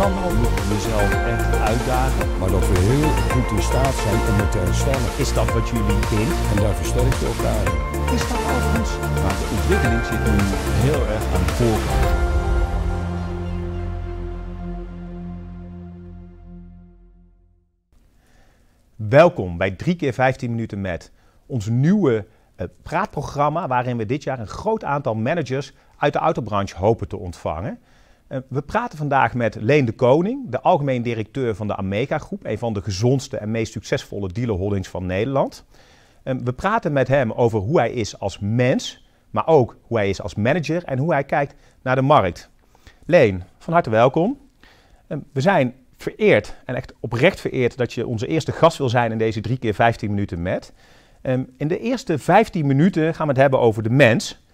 kan ook jezelf echt uitdagen. Maar dat we heel goed in staat zijn om het te herstellen. Is dat wat jullie doen? En daar versterken we elkaar. Is dat overigens? Maar de ontwikkeling zit nu heel erg aan de voorkant. Welkom bij 3 keer 15 minuten met ons nieuwe eh, praatprogramma waarin we dit jaar een groot aantal managers uit de autobranche hopen te ontvangen. Eh, we praten vandaag met Leen de Koning, de algemeen directeur van de Amega Groep, een van de gezondste en meest succesvolle dealerholdings van Nederland. We praten met hem over hoe hij is als mens, maar ook hoe hij is als manager en hoe hij kijkt naar de markt. Leen, van harte welkom. Eh, we zijn vereerd en echt oprecht vereerd dat je onze eerste gast wil zijn in deze drie keer 15 minuten met. Ehm, in de eerste 15 minuten gaan we het hebben over de mens.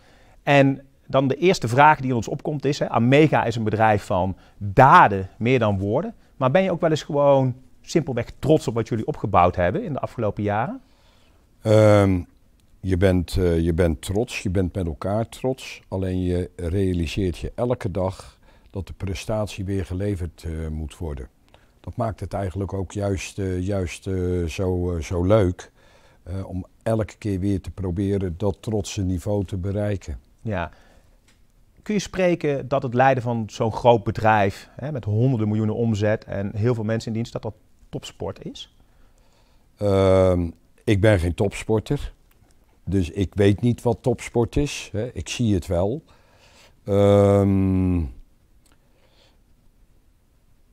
En dan de eerste vraag die in ons opkomt is: hè, Amega is een bedrijf van daden meer dan woorden. Maar ben je ook wel eens gewoon simpelweg trots op wat jullie opgebouwd hebben in de afgelopen jaren? Ehm, je, bent, eh, je bent trots, je bent met elkaar trots. Alleen je realiseert je elke dag dat de prestatie weer geleverd eh, moet worden. Dat maakt het eigenlijk ook juist, eh, juist zo, zo leuk. om elke keer weer te proberen dat trotse niveau te bereiken. Ja, kun je spreken dat het leiden van zo'n groot bedrijf hè, met honderden miljoenen omzet en heel veel mensen in dienst, dat dat topsport is? Ehm, ik ben geen topsporter. Dus ik weet niet wat topsport is. Hè. Ik zie het wel. Ehm,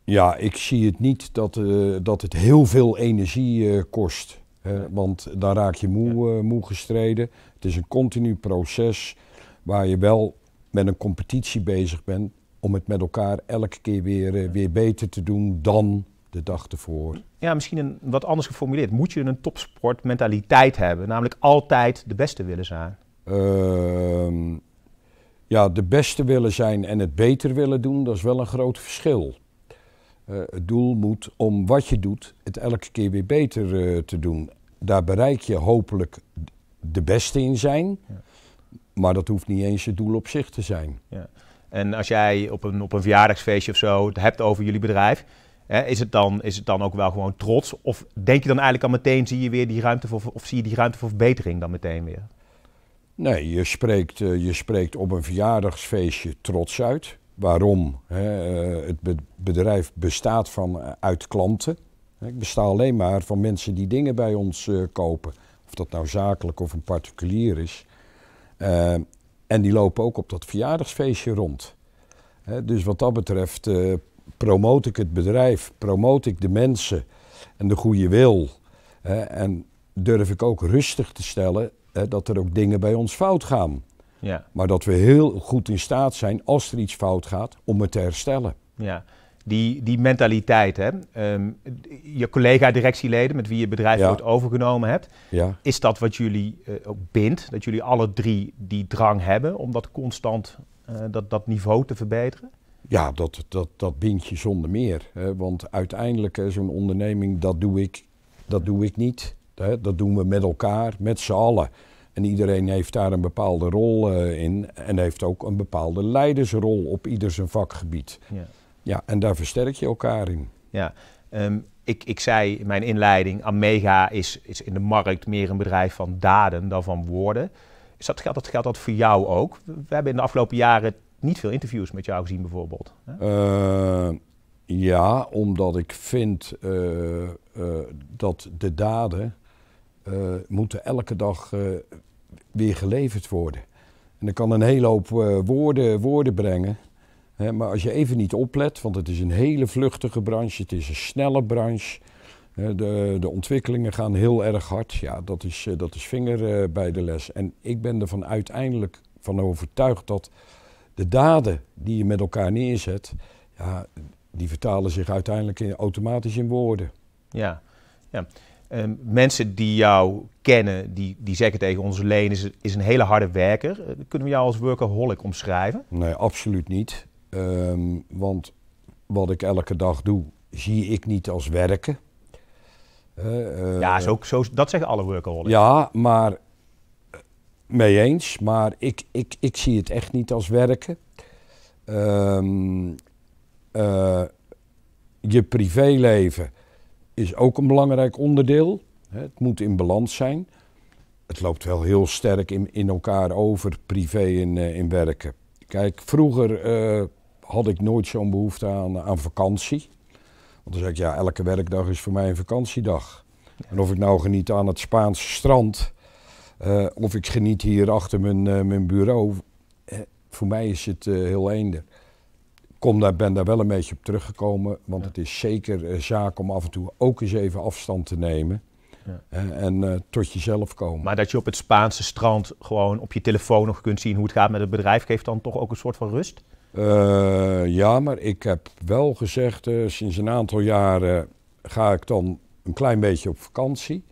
ja, ik zie het niet dat, eh, dat het heel veel energie eh, kost. Hè. Want dan raak je moe, eh, moe gestreden. Het is een continu proces waar je wel met een competitie bezig bent om het met elkaar elke keer weer, eh, weer beter te doen dan de dag ervoor. Ja, misschien een, wat anders geformuleerd. Moet je een topsportmentaliteit hebben? Namelijk altijd de beste willen zijn. Uh, ja, de beste willen zijn en het beter willen doen, dat is wel een groot verschil. Eh, het doel moet om wat je doet, het elke keer weer beter eh, te doen. Daar bereik je hopelijk de beste in zijn. Ja. Maar dat hoeft niet eens het doel op zich te zijn. Ja. En als jij op een, op een verjaardagsfeestje of zo het hebt over jullie bedrijf, hè, is, het dan, is het dan ook wel gewoon trots? Of denk je dan eigenlijk al meteen, zie je weer die ruimte voor, of zie je die ruimte voor verbetering dan meteen weer? Nee, je spreekt, eh, je spreekt op een verjaardagsfeestje trots uit. Waarom? Hè? Eh, het bedrijf bestaat van, eh, uit klanten. Ik besta alleen maar van mensen die dingen bij ons kopen. Of dat nou zakelijk of een particulier is. Eh, en die lopen ook op dat verjaardagsfeestje rond. dus wat dat betreft uh, eh, promoot ik het bedrijf, promoot ik de mensen en de goede wil. en durf ik ook rustig te stellen dat er ook dingen bij ons fout gaan. Ja. Maar dat we heel goed in staat zijn, als er iets fout gaat, om het te herstellen. Ja die, die mentaliteit. Hè? Ehm, je collega-directieleden met wie je bedrijf wordt overgenomen hebt. Is dat wat jullie eh, bindt? Dat jullie alle drie die drang hebben om dat constant, eh, dat, dat niveau te verbeteren? Ja, dat, dat, dat bind je zonder meer. Hè? Want uiteindelijk, zo'n onderneming, dat doe ik, dat doe ik niet. Hè? Dat doen we met elkaar, met z'n allen. En iedereen heeft daar een bepaalde rol eh, in en heeft ook een bepaalde leidersrol op ieder zijn vakgebied. Ja. Ja, en daar versterk je elkaar in. Ja, ehm, ik, ik zei in mijn inleiding, Amega is, is in de markt meer een bedrijf van daden dan van woorden. Is dat, geldt, dat, geldt dat voor jou ook? We hebben in de afgelopen jaren niet veel interviews met jou gezien bijvoorbeeld. Eh, ja, omdat ik vind eh, eh, dat de daden moeten elke dag weer geleverd worden. En ik kan een hele hoop woorden, woorden brengen maar als je even niet oplet, want het is een hele vluchtige branche, het is een snelle branche. de, de, ontwikkelingen gaan heel erg hard. Ja, dat is, eh, dat is vinger eh, bij de les. En ik ben ervan uiteindelijk van overtuigd dat de daden die je met elkaar neerzet, ja, die vertalen zich uiteindelijk in, automatisch in woorden. Ja, ja. Ehm, mensen die jou kennen, die, die zeggen tegen ons, Leen is, is een hele harde werker. Eh, kunnen we jou als workaholic omschrijven? Nee, absoluut niet. Ehm, want wat ik elke dag doe, zie ik niet als werken. Eh, ja, is ook zo, dat zeggen alle workaholics. Ja, maar eh, mee eens. Maar ik, ik, ik zie het echt niet als werken. Ehm, eh, je privéleven is ook een belangrijk onderdeel. Het moet in balans zijn. Het loopt wel heel sterk in, in elkaar over, privé en in, werken. Kijk, vroeger had ik nooit zo'n behoefte aan, aan vakantie. Want dan zeg ik, ja, elke werkdag is voor mij een vakantiedag. En of ik nou geniet aan het Spaanse strand, eh, of ik geniet hier achter mijn, eh, mijn bureau, eh, voor mij is het heel eender. Kom daar, ben daar wel een beetje op teruggekomen, want het is zeker zaak om af en toe ook eens even afstand te nemen. Ja. en tot jezelf komen. Maar dat je op het Spaanse strand gewoon op je telefoon nog kunt zien hoe het gaat met het bedrijf, geeft dan toch ook een soort van rust? Eh, ja, maar ik heb wel gezegd, eh, sinds een aantal jaren ga ik dan een klein beetje op vakantie.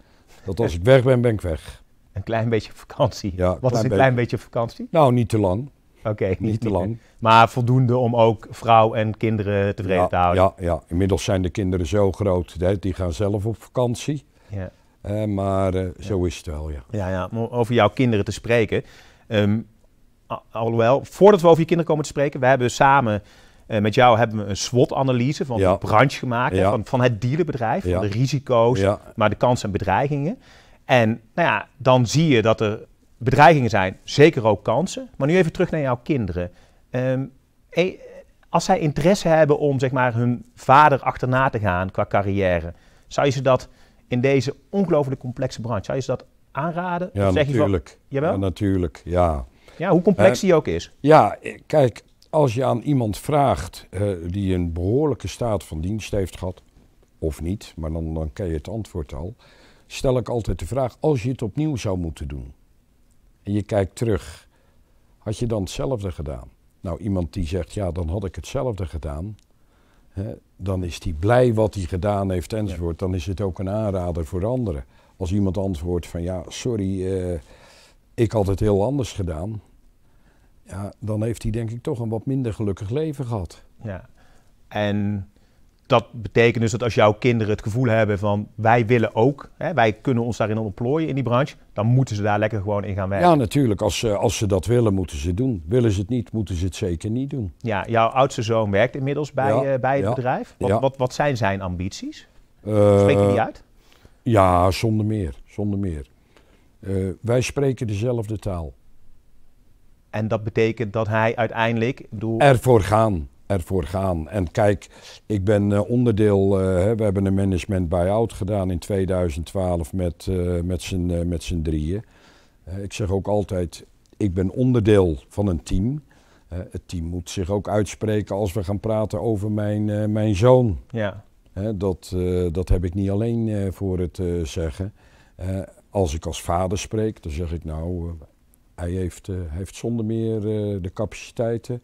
Dat als ik weg ben, ben ik weg. Een klein beetje op vakantie? Ja, Wat is een klein beetje op vakantie? Nou, niet te lang. Oké, niet, te lang. maar voldoende om ook vrouw en kinderen tevreden te houden? Ja, ja, inmiddels zijn de kinderen zo groot, hè, die gaan zelf op vakantie. Ja. Eh, maar zo is het wel, ja. Ja, ja. Om over jouw kinderen te spreken. Ehm, Ah, alhoewel, voordat we over je kinderen komen te spreken, we hebben samen eh, met jou hebben we een SWOT-analyse van ja. de branche gemaakt, van, van het dierenbedrijf, van de risico's, maar de kansen en bedreigingen. En nou ja, dan zie je dat er bedreigingen zijn, zeker ook kansen. Maar nu even terug naar jouw kinderen. Ehm, eh, als zij interesse hebben om zeg maar, hun vader achterna te gaan qua carrière, zou je ze dat in deze ongelooflijk complexe branche, zou je ze dat aanraden? Ja, natuurlijk. Van, Ja, natuurlijk. Ja, ja, hoe complex eh, die ook is. Ja, eh, kijk, als je aan iemand vraagt eh, die een behoorlijke staat van dienst heeft gehad, of niet, maar dan, dan ken je het antwoord al, stel ik altijd de vraag, als je het opnieuw zou moeten doen, en je kijkt terug, had je dan hetzelfde gedaan? Nou, iemand die zegt, ja, dan had ik hetzelfde gedaan, dan is hij blij wat hij gedaan heeft enzovoort. Dan is het ook een aanrader voor anderen. Als iemand antwoordt van ja, sorry, ik had het heel anders gedaan ja, dan heeft hij denk ik toch een wat minder gelukkig leven gehad. Ja, en dat betekent dus dat als jouw kinderen het gevoel hebben van wij willen ook, hè, wij kunnen ons daarin ontplooien in die branche, dan moeten ze daar lekker gewoon in gaan werken. Ja, natuurlijk. Als, ze, als ze dat willen, moeten ze het doen. Willen ze het niet, moeten ze het zeker niet doen. Ja, jouw oudste zoon werkt inmiddels bij, eh, bij het bedrijf. Wat, wat, wat, zijn zijn ambities? Eh, Spreek je die uit? Ja, zonder meer. Zonder meer. Eh, wij spreken dezelfde taal. En dat betekent dat hij uiteindelijk. bedoel... Ervoor gaan. Ervoor gaan. En kijk, ik ben eh, onderdeel. Eh, we hebben een management buy-out gedaan in 2012 met, eh, met z'n met z'n drieën. ik zeg ook altijd: ik ben onderdeel van een team. het team moet zich ook uitspreken als we gaan praten over mijn, mijn zoon. Ja. dat, dat heb ik niet alleen voor het zeggen. als ik als vader spreek, dan zeg ik nou hij heeft, eh, heeft zonder meer eh, de capaciteiten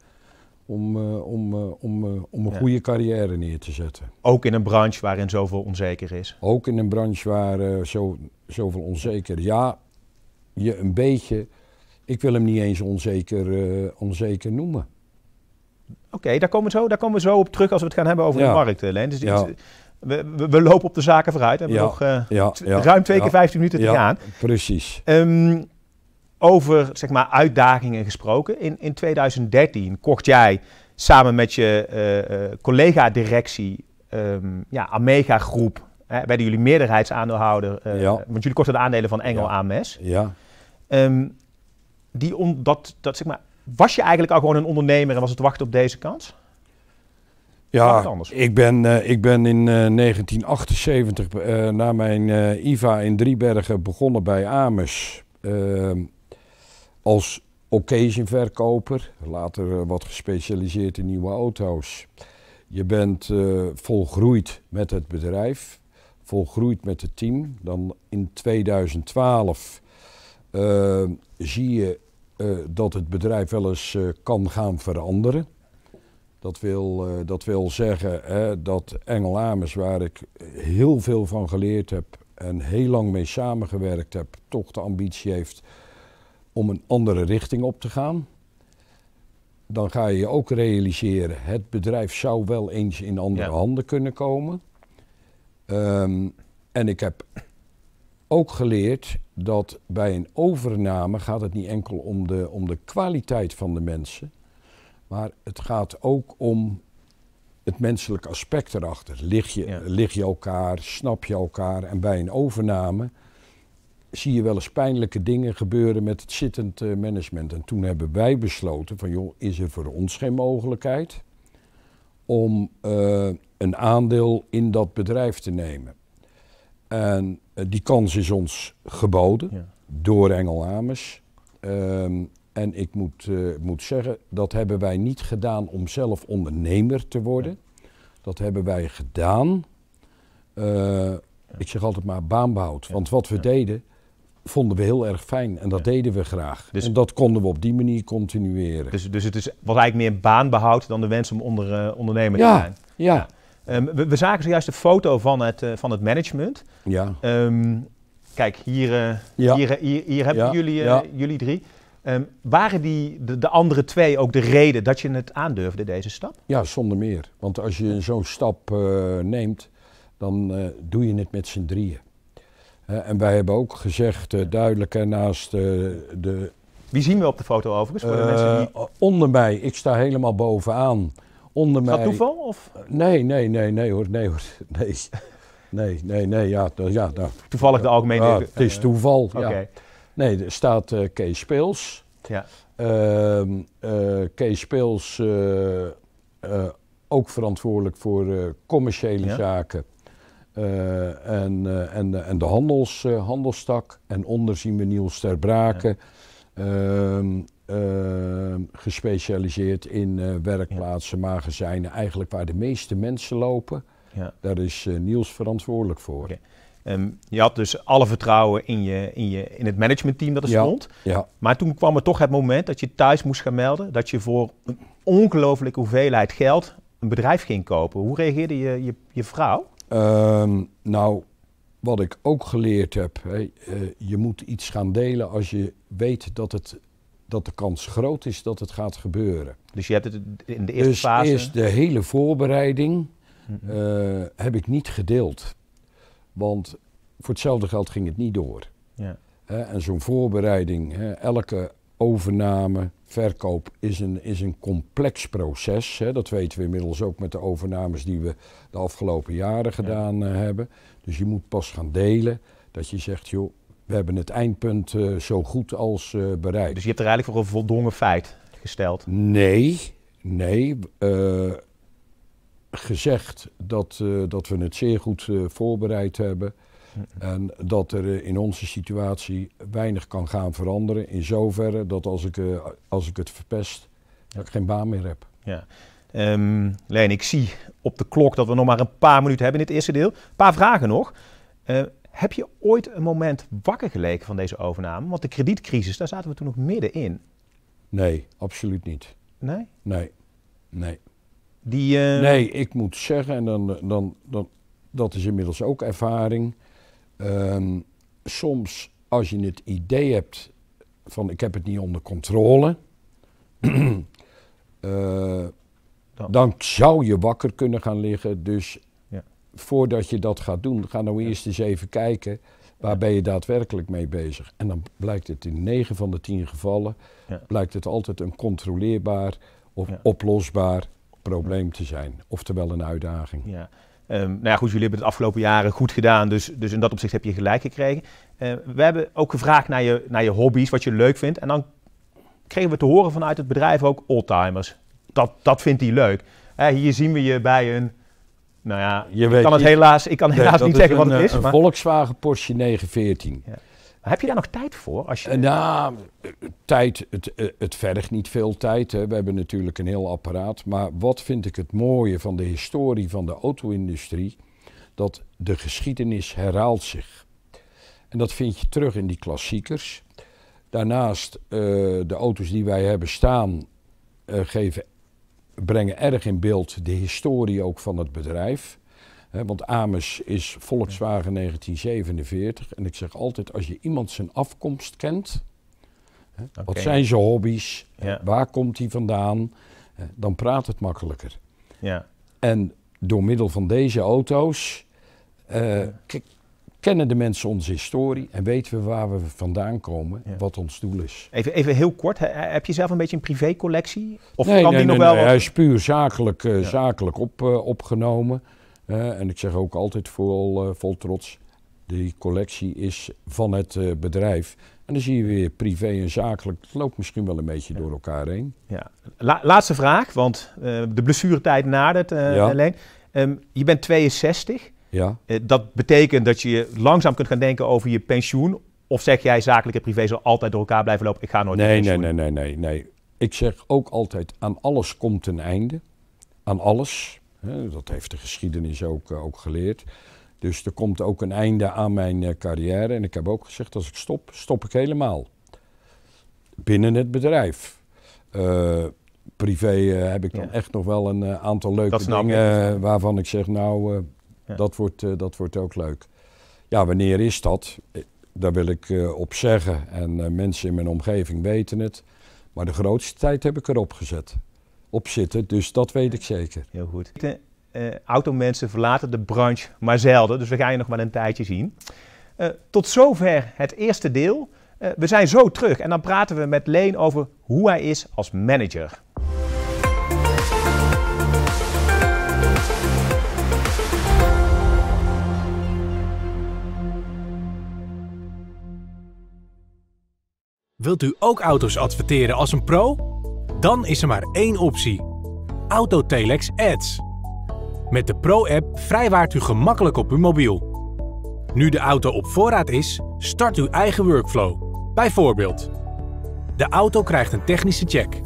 om, eh, om, om, om een goede carrière neer te zetten. Ook in een branche waarin zoveel onzeker is? Ook in een branche waar zo, zoveel onzeker Ja, je een beetje. Ik wil hem niet eens onzeker, onzeker noemen. Oké, daar, komen we zo, daar komen we zo op terug als we het gaan hebben over de markt, Leen. Dus we, we, lopen op de zaken vooruit. We hebben nog ruim twee keer 15 minuten te gaan. Precies. Um, over zeg maar, uitdagingen gesproken. In, in 2013 kocht jij samen met je eh, eh, collega-directie ehm, ja, Amega Groep. Hè, werden jullie meerderheidsaandeelhouder, eh, ja. want jullie kochten de aandelen van Engel ja. AMS. Ja. Ehm, die on, dat, dat, zeg maar, was je eigenlijk al gewoon een ondernemer en was het wachten op deze kans? Ja, ik ben, uh, ik ben in 1978 na mijn IVA in Driebergen begonnen bij Amers. Ehm, als occasionverkoper, later eh, wat gespecialiseerd in nieuwe auto's. Je bent eh, volgroeid met het bedrijf, volgroeid met het team. Dan in 2012 eh, zie je dat het bedrijf wel eens kan gaan veranderen. Dat wil, dat wil zeggen hè, dat Engel Amers, waar ik heel veel van geleerd heb en heel lang mee samengewerkt heb, toch de ambitie heeft om een andere richting op te gaan, dan ga je je ook realiseren, het bedrijf zou wel eens in andere handen kunnen komen. Ehm, en ik heb ook geleerd dat bij een overname gaat het niet enkel om de, om de kwaliteit van de mensen, maar het gaat ook om het menselijke aspect erachter. Lig je, lig je elkaar, snap je elkaar en bij een overname zie je wel eens pijnlijke dingen gebeuren met het zittend eh, management. En toen hebben wij besloten van joh, is er voor ons geen mogelijkheid om eh, een aandeel in dat bedrijf te nemen. En eh, die kans is ons geboden door Engel Amers. Ehm, en ik moet, moet zeggen, dat hebben wij niet gedaan om zelf ondernemer te worden. Dat hebben wij gedaan ik zeg altijd maar baanbehoud. Want wat we deden, vonden we heel erg fijn en dat deden we graag. Dus, en dat konden we op die manier continueren. Dus, dus het is, was eigenlijk meer baanbehoud dan de wens om onder, eh, ondernemer te zijn? Ja. ja. Ehm, we, we, zagen zojuist een foto van het, eh, van het management. Ja. Ehm, kijk, hier, eh, hier, hier, hebben jullie, jullie drie. Ehm, waren die, de, de, andere twee ook de reden dat je het aandurfde, deze stap? Ja, zonder meer. Want als je zo'n stap neemt, dan doe je het met z'n drieën en wij hebben ook gezegd, eh, duidelijk en naast eh, de... Wie zien we op de foto overigens? Voor de eh, mensen die... Onder mij, ik sta helemaal bovenaan. Onder Is dat toeval? Of? Nee, nee, nee, nee hoor, nee hoor, nee. Nee, nee, nee, ja. ja nou. Toevallig de algemene... Ah, het is toeval, Nee, er staat Kees Speels. Ja. Ehm, Kees Speels, ook verantwoordelijk voor commerciële ja. zaken. Eh, en, eh, eh, en, de handels, handelstak. En onder zien we Niels ter Brake. Ehm, ehm, gespecialiseerd in werkplaatsen, magazijnen. Eigenlijk waar de meeste mensen lopen. Ja. Daar is Niels verantwoordelijk voor. Ehm, je had dus alle vertrouwen in, je, in, je, in het managementteam dat er stond. Maar toen kwam er toch het moment dat je thuis moest gaan melden. Dat je voor een ongelooflijke hoeveelheid geld een bedrijf ging kopen. Hoe reageerde je, je, je vrouw? Ehm, nou, wat ik ook geleerd heb, hè, eh, je moet iets gaan delen als je weet dat, het, dat de kans groot is dat het gaat gebeuren. Dus je hebt het in de eerste dus fase. Dus de hele voorbereiding eh, heb ik niet gedeeld, want voor hetzelfde geld ging het niet door. Ja. en zo'n voorbereiding, hè, elke overname, verkoop is een, is een complex proces. Hè. Dat weten we inmiddels ook met de overnames die we de afgelopen jaren gedaan eh, hebben. Dus je moet pas gaan delen dat je zegt, joh, we hebben het eindpunt eh, zo goed als uh, bereikt. Dus je hebt er eigenlijk voor een voldongen feit gesteld? Nee, nee. gezegd dat, dat we het zeer goed voorbereid hebben. En dat er eh, in onze situatie weinig kan gaan veranderen. In zoverre dat als ik, eh, als ik het verpest, ik geen baan meer heb. Ja. Ehm, Leen, ik zie op de klok dat we nog maar een paar minuten hebben in dit eerste deel. Een paar vragen nog. Eh, heb je ooit een moment wakker geleken van deze overname? Want de kredietcrisis, daar zaten we toen nog middenin. Nee, absoluut niet. Nee? Nee. Nee. Die, Nee, ik moet zeggen, en dan, dan, dan, dat is inmiddels ook ervaring. Ehm, soms als je het idee hebt van ik heb het niet onder controle, eh, dan. zou je wakker kunnen gaan liggen. Dus ja. voordat je dat gaat doen, ga nou eerst eens even kijken waar ben je daadwerkelijk mee bezig. En dan blijkt het in 9 van de 10 gevallen, blijkt het altijd een controleerbaar of oplosbaar probleem te zijn, oftewel een uitdaging. Ja. Ehm, nou ja, goed, jullie hebben het afgelopen jaren goed gedaan, dus, dus in dat opzicht heb je gelijk gekregen. Ehm, we hebben ook gevraagd naar je, naar je hobby's, wat je leuk vindt. En dan kregen we te horen vanuit het bedrijf ook oldtimers. Dat, dat vindt hij leuk. hier zien we je bij een, nou ja, je ik weet, kan het helaas, ik kan helaas niet zeggen wat het is. Eh, een maar... Volkswagen Porsche 914. Ja. Heb je daar nog tijd voor? Als je... Eh, nou, tijd, het, eh, het vergt niet veel tijd. Hè. We hebben natuurlijk een heel apparaat. Maar wat vind ik het mooie van de historie van de auto-industrie? Dat de geschiedenis herhaalt zich. En dat vind je terug in die klassiekers. Daarnaast, eh, de auto's die wij hebben staan, geven, brengen erg in beeld de historie ook van het bedrijf want Ames is Volkswagen 1947. En ik zeg altijd, als je iemand zijn afkomst kent, wat zijn zijn hobby's, waar komt hij vandaan, dan praat het makkelijker. Ja. En door middel van deze auto's eh, kennen de mensen onze historie en weten we waar we vandaan komen, wat ons doel is. Even, even heel kort, heb je zelf een beetje een privécollectie? Of kan die nog wel nee, wat... hij is puur zakelijk, eh, zakelijk op, eh, opgenomen en ik zeg ook altijd vol, eh, vol trots, die collectie is van het eh, bedrijf. En dan zie je weer privé en zakelijk, het loopt misschien wel een beetje door elkaar heen. Ja. laatste vraag, want uh, de blessuretijd nadert, uh, alleen. Ehm, je bent 62. Ja. dat betekent dat je langzaam kunt gaan denken over je pensioen. Of zeg jij zakelijk en privé zal altijd door elkaar blijven lopen? Ik ga nooit nee, nee, nee, nee, nee, nee. Ik zeg ook altijd: aan alles komt een einde. Aan alles. Dat heeft de geschiedenis ook, eh, ook geleerd. Dus er komt ook een einde aan mijn eh, carrière. En ik heb ook gezegd, als ik stop, stop ik helemaal. Binnen het bedrijf. Eh, privé heb ik dan echt nog wel een aantal leuke dingen waarvan ik zeg, nou, dat, wordt, dat wordt ook leuk. Ja, wanneer is dat? Daar wil ik op zeggen. En mensen in mijn omgeving weten het. Maar de grootste tijd heb ik erop gezet op zitten. Dus dat weet ik zeker. Heel goed. Eh, automensen verlaten de branche maar zelden, dus we gaan je nog wel een tijdje zien. Eh, tot zover het eerste deel. Eh, we zijn zo terug en dan praten we met Leen over hoe hij is als manager. Wilt u ook auto's adverteren als een pro? Dan is er maar één optie: Autotelex Ads. Met de Pro-app vrijwaart u gemakkelijk op uw mobiel. Nu de auto op voorraad is, start uw eigen workflow. Bijvoorbeeld, de auto krijgt een technische check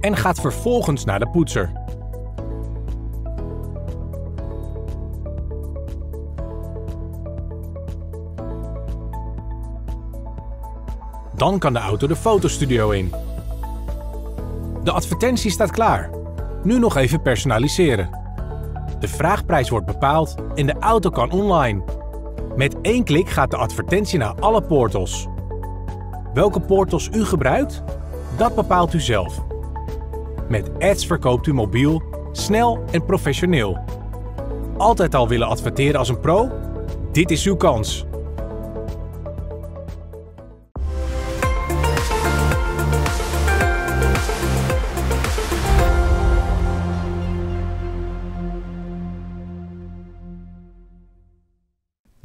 en gaat vervolgens naar de poetser. Dan kan de auto de fotostudio in. De advertentie staat klaar. Nu nog even personaliseren. De vraagprijs wordt bepaald en de auto kan online. Met één klik gaat de advertentie naar alle portals. Welke portals u gebruikt, dat bepaalt u zelf. Met ads verkoopt u mobiel, snel en professioneel. Altijd al willen adverteren als een pro? Dit is uw kans.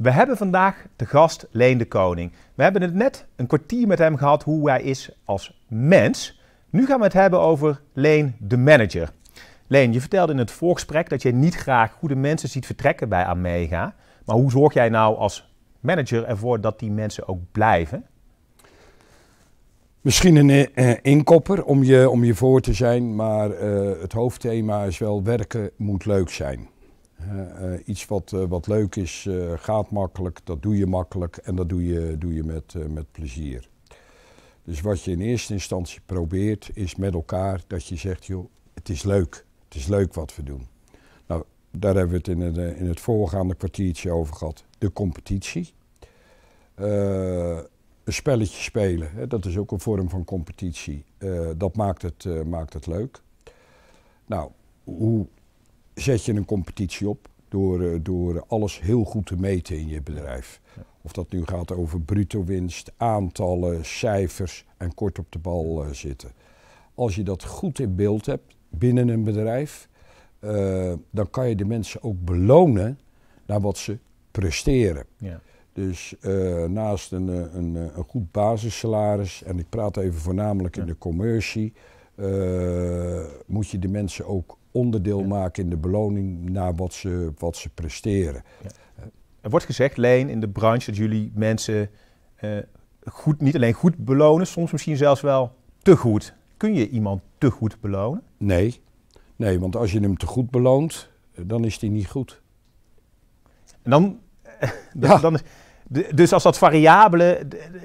We hebben vandaag de gast Leen de Koning. We hebben het net een kwartier met hem gehad hoe hij is als mens. Nu gaan we het hebben over Leen de manager. Leen, je vertelde in het voorgesprek dat je niet graag goede mensen ziet vertrekken bij Amega. Maar hoe zorg jij nou als manager ervoor dat die mensen ook blijven? Misschien een eh, eh, inkopper om je, om je voor te zijn, maar eh, het hoofdthema is wel werken moet leuk zijn. Eh, iets wat, eh, wat leuk is, eh, gaat makkelijk, dat doe je makkelijk en dat doe je, doe je met, met plezier. Dus wat je in eerste instantie probeert, is met elkaar dat je zegt, joh, het is leuk. Het is leuk wat we doen. Nou, daar hebben we het in het, in het voorgaande kwartiertje over gehad. De competitie. een spelletje spelen, hè, dat is ook een vorm van competitie. dat maakt het, maakt het leuk. Nou, hoe zet je een competitie op door, eh, door alles heel goed te meten in je bedrijf. Of dat nu gaat over bruto winst, aantallen, cijfers en kort op de bal eh, zitten. Als je dat goed in beeld hebt binnen een bedrijf, eh, dan kan je de mensen ook belonen naar wat ze presteren. Ja. Dus naast een, een, een, goed basissalaris, en ik praat even voornamelijk in de commercie, moet je de mensen ook onderdeel maken in de beloning naar wat ze, wat ze presteren. Er wordt gezegd, Leen, in de branche dat jullie mensen eh, goed, niet alleen goed belonen, soms misschien zelfs wel te goed. Kun je iemand te goed belonen? Nee, nee want als je hem te goed beloont, eh, dan is hij niet goed. En dan, ja. dan dus als dat variabele,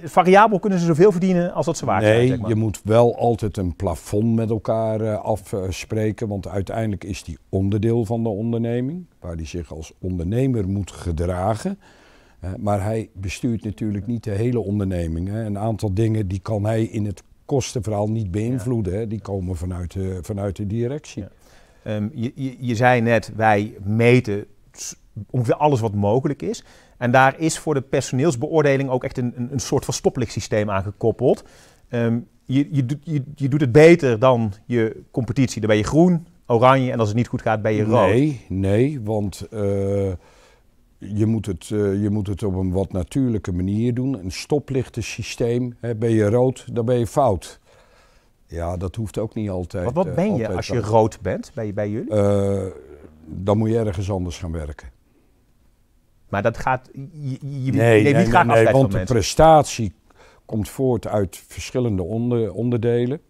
variabel kunnen ze zoveel verdienen als dat ze waard nee, zijn. Nee, zeg maar. je moet wel altijd een plafond met elkaar eh, afspreken, want uiteindelijk is die onderdeel van de onderneming, waar die zich als ondernemer moet gedragen. Eh, maar hij bestuurt natuurlijk niet de hele onderneming. Een aantal dingen die kan hij in het kostenverhaal niet beïnvloeden, die komen vanuit de, vanuit de directie. Ja. Ehm, je, je, je zei net, wij meten ongeveer alles wat mogelijk is. En daar is voor de personeelsbeoordeling ook echt een, een, soort van stoplichtsysteem aan gekoppeld. Ehm, je, je, je, je, doet het beter dan je competitie. Dan ben je groen, oranje en als het niet goed gaat ben je rood. Nee, nee, want eh, je, moet het, eh, je moet het op een wat natuurlijke manier doen. Een stoplichtsysteem. hè, ben je rood, dan ben je fout. Ja, dat hoeft ook niet altijd. Wat, wat eh, ben je als je rood bent bij, bij jullie? dan moet je ergens anders gaan werken. Maar dat gaat, nee, niet graag nee, want de prestatie komt voort uit verschillende onderdelen.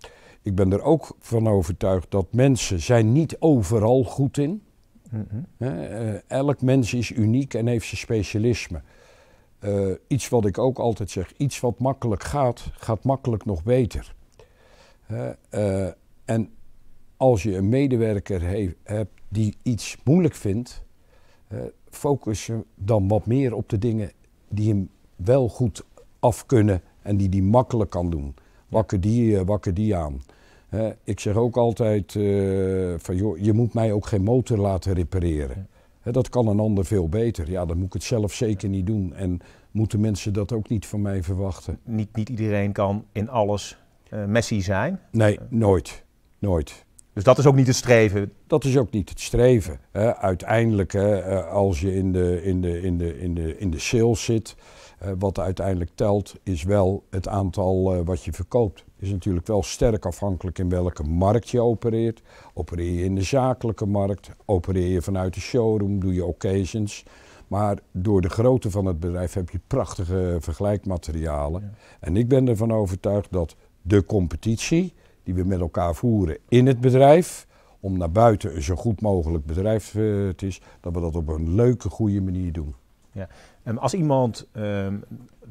Ik ben er ook van overtuigd dat mensen zijn niet overal goed in. Mm elk mens is uniek en heeft zijn specialisme. Eh, iets wat ik ook altijd zeg, iets wat makkelijk gaat, gaat makkelijk nog beter. Eh, en als je een medewerker hebt die iets moeilijk vindt, focus je dan wat meer op de dingen die hem wel goed af kunnen en die hij makkelijk kan doen. Wakker die, eh, wakker die aan. ik zeg ook altijd eh, van joh, je moet mij ook geen motor laten repareren. dat kan een ander veel beter. Ja, dan moet ik het zelf zeker niet doen. En moeten mensen dat ook niet van mij verwachten. Niet, niet iedereen kan in alles uh, Messi zijn? Nee, nooit. Nooit. Dus dat is ook niet het streven? Dat is ook niet het streven. Hè. Uiteindelijk, hè, eh, als je in de, in de, in de, in de, in de sales zit, eh, wat uiteindelijk telt, is wel het aantal eh, wat je verkoopt. Is natuurlijk wel sterk afhankelijk in welke markt je opereert. Opereer je in de zakelijke markt? Opereer je vanuit de showroom? Doe je occasions? Maar door de grootte van het bedrijf heb je prachtige vergelijkmaterialen. En ik ben ervan overtuigd dat de competitie die we met elkaar voeren in het bedrijf, om naar buiten een zo goed mogelijk bedrijf eh, te is, dat we dat op een leuke, goede manier doen. Ja. En ehm, als iemand ehm,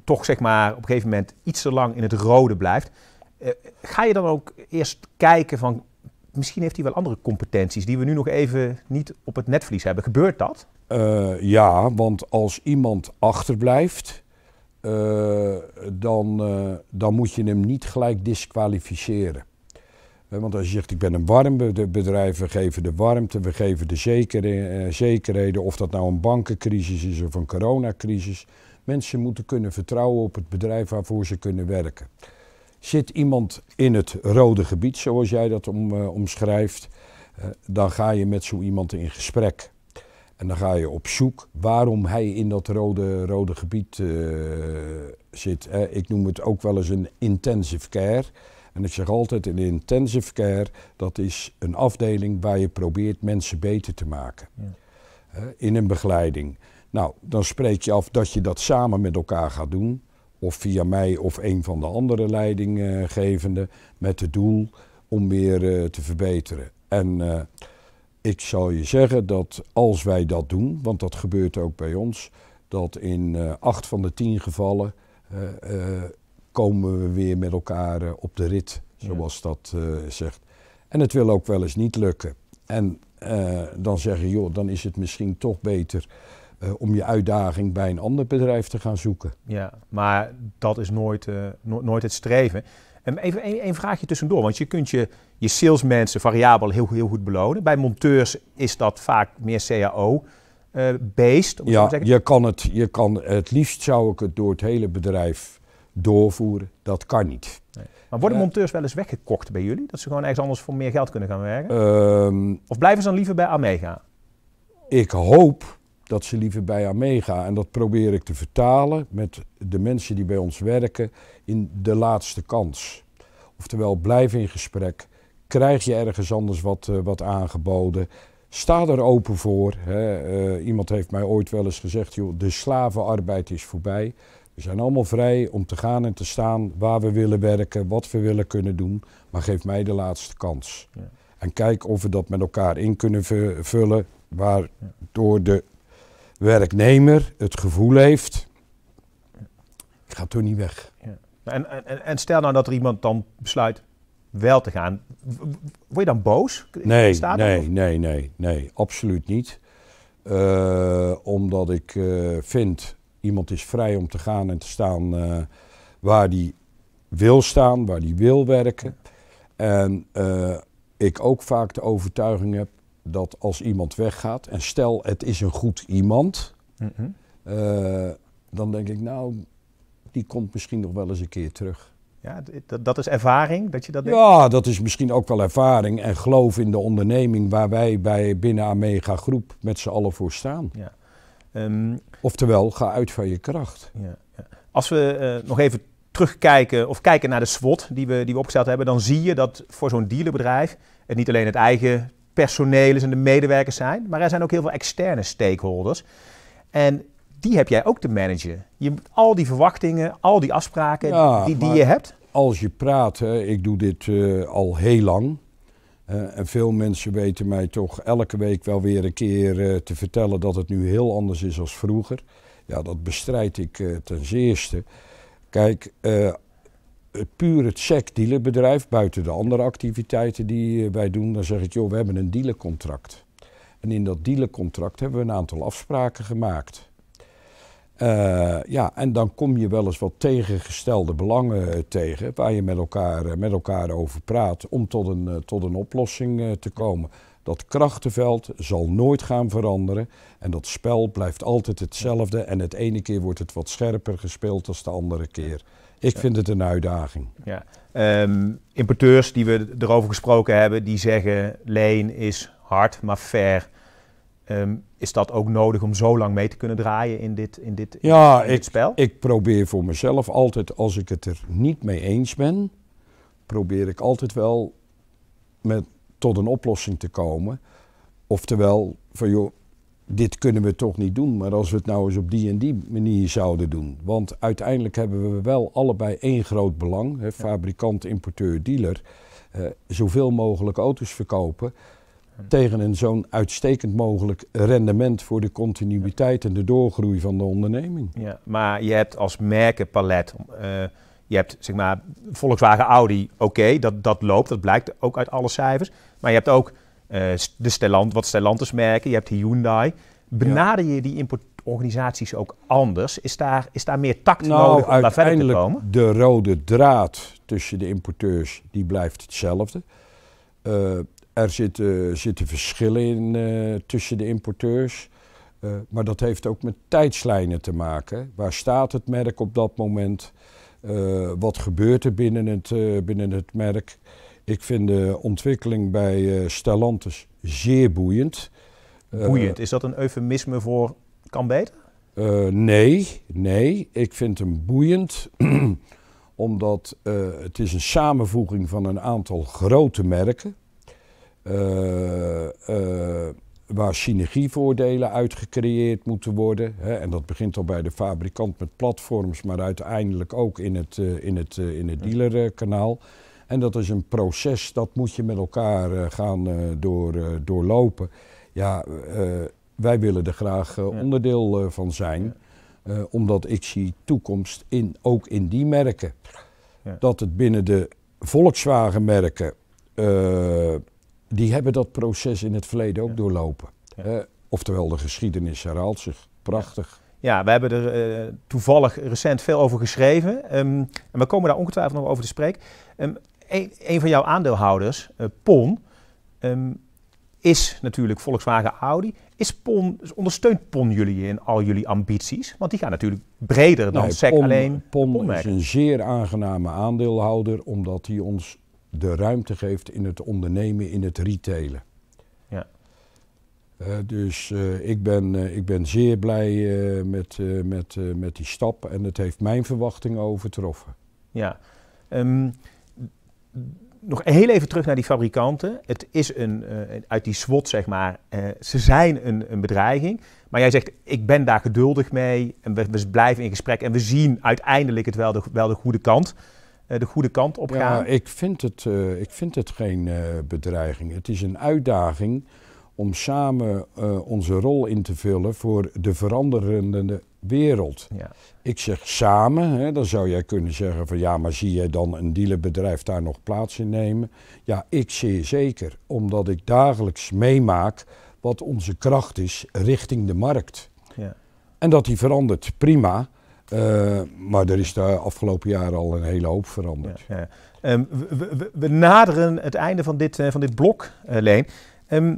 toch zeg maar op een gegeven moment iets te lang in het rode blijft, eh, ga je dan ook eerst kijken van misschien heeft hij wel andere competenties die we nu nog even niet op het netvlies hebben. Gebeurt dat? Eh, ja, want als iemand achterblijft, dan, dan moet je hem niet gelijk disqualificeren. Want als je zegt, ik ben een warmbedrijf we geven de warmte, we geven de eh, zekerheden, of dat nou een bankencrisis is of een coronacrisis. Mensen moeten kunnen vertrouwen op het bedrijf waarvoor ze kunnen werken. Zit iemand in het rode gebied, zoals jij dat eh, omschrijft, eh, dan ga je met zo iemand in gesprek. En dan ga je op zoek waarom hij in dat rode, rode gebied zit. ik noem het ook wel eens een intensive care. En ik zeg altijd in intensive care, dat is een afdeling waar je probeert mensen beter te maken. Ja. in een begeleiding. Nou, dan spreek je af dat je dat samen met elkaar gaat doen. Of via mij of een van de andere leidinggevenden. Met het doel om weer eh, te verbeteren. En eh, ik zal je zeggen dat als wij dat doen, want dat gebeurt ook bij ons, dat in eh, acht van de tien gevallen komen we weer met elkaar eh, op de rit, zoals dat eh, zegt. En het wil ook wel eens niet lukken. En eh, dan zeggen, joh, dan is het misschien toch beter om je uitdaging bij een ander bedrijf te gaan zoeken. Ja, maar dat is nooit, nooit het streven. even een, vraagje tussendoor, want je kunt je, je salesmensen variabel heel, heel goed belonen. Bij monteurs is dat vaak meer CAO-based. ja, je kan, het, je kan het liefst zou ik het door het hele bedrijf doorvoeren. Dat kan niet. Maar worden eh, monteurs wel eens weggekocht bij jullie? Dat ze gewoon ergens anders voor meer geld kunnen gaan werken? Ehm, of blijven ze dan liever bij Amega? Ik hoop dat ze liever bij Amega. En dat probeer ik te vertalen met de mensen die bij ons werken in de laatste kans. Oftewel, blijf in gesprek. Krijg je ergens anders wat, eh, wat aangeboden? sta er open voor. Hè. Eh, iemand heeft mij ooit wel eens gezegd, joh, de slavenarbeid is voorbij. We zijn allemaal vrij om te gaan en te staan waar we willen werken, wat we willen kunnen doen. Maar geef mij de laatste kans. Ja. En kijk of we dat met elkaar in kunnen vullen, waardoor de werknemer het gevoel heeft, ik ga toch niet weg. Ja. En, en, en, stel nou dat er iemand dan besluit, wel te gaan. Word je dan boos? Nee, nee, nee, nee, nee, absoluut niet. Eh, omdat ik uh, vind, iemand is vrij om te gaan en te staan eh, waar die wil staan, waar die wil werken. En ik ook vaak de overtuiging heb dat als iemand weggaat, en stel het is een goed iemand, mhm. dan denk ik nou, die komt misschien nog wel eens een keer terug. Ja, dat, dat is ervaring, dat je dat Ja, dat is misschien ook wel ervaring en geloof in de onderneming waar wij bij binnen Amega Groep met z'n allen voor staan. Ja. Ehm, Oftewel, ga uit van je kracht. Ja, ja. Als we eh, nog even terugkijken of kijken naar de SWOT die we, die we opgesteld hebben, dan zie je dat voor zo'n dealerbedrijf het niet alleen het eigen personeel is en de medewerkers zijn, maar er zijn ook heel veel externe stakeholders. En die heb jij ook te managen. Je, al die verwachtingen, al die afspraken die, die je hebt als je praat, ik doe dit eh, al heel lang. Eh, en veel mensen weten mij toch elke week wel weer een keer eh, te vertellen dat het nu heel anders is als vroeger. Ja, dat bestrijd ik ten zeerste. Kijk, puur het SEC dealerbedrijf, buiten de andere activiteiten die wij doen, dan zeg ik, joh, we hebben een dealercontract. En in dat dealercontract hebben we een aantal afspraken gemaakt. Eh, ja, en dan kom je wel eens wat tegengestelde belangen eh, tegen, waar je met elkaar, eh, met elkaar over praat, om tot een, tot een oplossing te komen. Dat krachtenveld zal nooit gaan veranderen en dat spel blijft altijd hetzelfde. En het ene keer wordt het wat scherper gespeeld dan de andere keer. Ik vind het een uitdaging. Ja. Ehm, importeurs die we erover gesproken hebben, die zeggen leen is hard, maar fair. Ehm, is dat ook nodig om zo lang mee te kunnen draaien in dit, in dit, ja, ik, spel? Ik probeer voor mezelf altijd, als ik het er niet mee eens ben, probeer ik altijd wel met, tot een oplossing te komen. Oftewel, van joh, dit kunnen we toch niet doen, maar als we het nou eens op die en die manier zouden doen. Want uiteindelijk hebben we wel allebei één groot belang, fabrikant, importeur, dealer. Eh, zoveel mogelijk auto's verkopen tegen een zo'n uitstekend mogelijk rendement voor de continuïteit en de doorgroei van de onderneming. Ja, maar je hebt als merkenpalet, eh, je hebt zeg maar Volkswagen, Audi, oké, dat, dat loopt, dat blijkt ook uit alle cijfers. Maar je hebt ook uh, de wat Stellantis merken, je hebt Hyundai. Benader je die importorganisaties ook anders? Is daar, is daar meer tact nou, nodig om daar verder te komen? De rode draad tussen de importeurs die blijft hetzelfde. Eh, er zitten, zitten verschillen in eh, tussen de importeurs. Eh, maar dat heeft ook met tijdslijnen te maken. Waar staat het merk op dat moment? Eh, wat gebeurt er binnen het, binnen het merk? Ik vind de ontwikkeling bij Stellantis zeer boeiend. Boeiend, is dat een eufemisme voor kan beter? nee, nee. Ik vind hem boeiend. omdat het is een samenvoeging van een aantal grote merken eh, eh, waar synergievoordelen uitgecreëerd moeten worden. Hè, en dat begint al bij de fabrikant met platforms, maar uiteindelijk ook in het, eh, in het, in het dealerkanaal. En dat is een proces, dat moet je met elkaar gaan door, doorlopen. Ja, wij willen er graag onderdeel van zijn. omdat ik zie toekomst in, ook in die merken. Dat het binnen de Volkswagen-merken die hebben dat proces in het verleden ook doorlopen. oftewel, de geschiedenis herhaalt zich. Prachtig. Ja, we hebben er eh, toevallig recent veel over geschreven. Ehm, en we komen daar ongetwijfeld nog over te spreken. Um, een, van jouw aandeelhouders, eh, PON, ehm, is natuurlijk Volkswagen Audi. Is PON, dus ondersteunt PON jullie in al jullie ambities? Want die gaan natuurlijk breder dan nee, SEC alleen. PON, PON is een zeer aangename aandeelhouder, omdat hij ons de ruimte geeft in het ondernemen, in het retailen. Ja. Eh, dus eh, ik, ben, eh, ik ben zeer blij met, met, met die stap en het heeft mijn verwachtingen overtroffen. Ja. Um, nog heel even terug naar die fabrikanten. Het is een, uit die SWOT zeg maar, ze zijn een, een bedreiging. Maar jij zegt, ik ben daar geduldig mee en we, we, blijven in gesprek en we zien uiteindelijk het wel de, wel de goede kant. Eh, de goede kant op gaan? Ja, ik vind het, eh, ik vind het geen eh, bedreiging. Het is een uitdaging om samen onze rol in te vullen voor de veranderende wereld. Ja. Ik zeg samen, hè, dan zou jij kunnen zeggen van ja, maar zie jij dan een dealerbedrijf daar nog plaats in nemen? Ja, ik zie zeker, omdat ik dagelijks meemaak wat onze kracht is richting de markt. Ja. En dat die verandert, prima. Eh, maar er is de afgelopen jaren al een hele hoop veranderd. Ja, ehm, we, naderen het einde van dit, eh, van dit blok, eh, Leen. Ehm,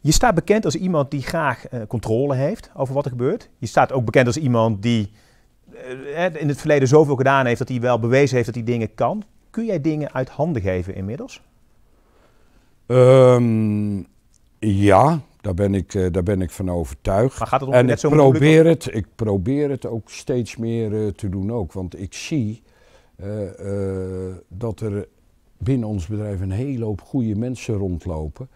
je staat bekend als iemand die graag controle heeft over wat er gebeurt. Je staat ook bekend als iemand die in het verleden zoveel gedaan heeft dat hij wel bewezen heeft dat hij dingen kan. Kun jij dingen uit handen geven inmiddels? Ehm, ja, daar ben ik, eh, daar ben ik van overtuigd. Maar gaat het en net zo ik probeer het, ik probeer het ook steeds meer eh, te doen ook. Want ik zie eh, dat er binnen ons bedrijf een hele hoop goede mensen rondlopen.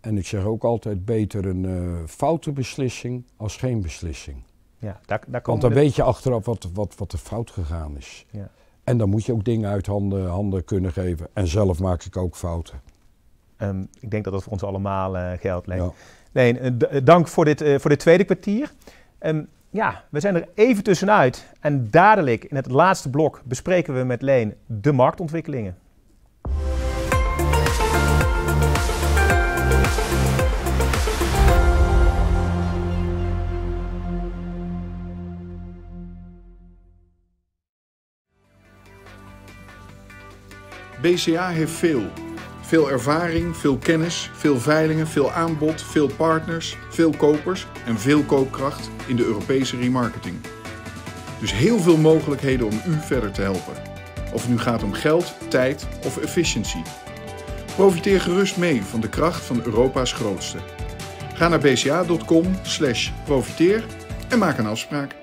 En ik zeg ook altijd beter een uh, foute beslissing als geen beslissing. Ja, daar, daar Want dan weet je achteraf wat, wat, wat er fout gegaan is. Ja. En dan moet je ook dingen uit handen, handen kunnen geven. En zelf maak ik ook fouten. Ehm, ik denk dat dat voor ons allemaal geld geldt, Nee, eh, eh, dank voor dit, eh, voor dit tweede kwartier. Ehm, ja, we zijn er even tussenuit en dadelijk in het laatste blok bespreken we met Leen de marktontwikkelingen. BCA heeft veel veel ervaring, veel kennis, veel veilingen, veel aanbod, veel partners, veel kopers en veel koopkracht in de Europese remarketing. Dus heel veel mogelijkheden om u verder te helpen. Of het nu gaat om geld, tijd of efficiëntie. Profiteer gerust mee van de kracht van Europa's grootste. Ga naar bca.com/profiteer en maak een afspraak.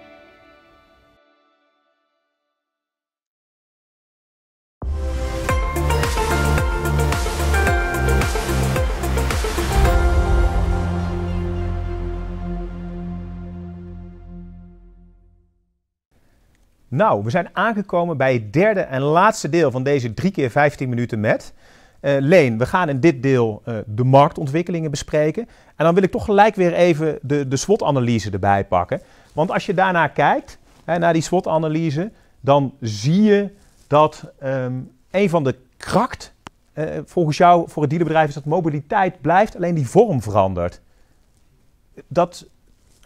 Nou, we zijn aangekomen bij het derde en laatste deel van deze 3 keer 15 minuten met. Eh, Leen, we gaan in dit deel eh, de marktontwikkelingen bespreken. En dan wil ik toch gelijk weer even de, de SWOT-analyse erbij pakken. Want als je daarnaar kijkt, hè, naar die SWOT-analyse, dan zie je dat ehm, een van de kracht, eh, volgens jou voor het dealerbedrijf, is dat mobiliteit blijft, alleen die vorm verandert. Dat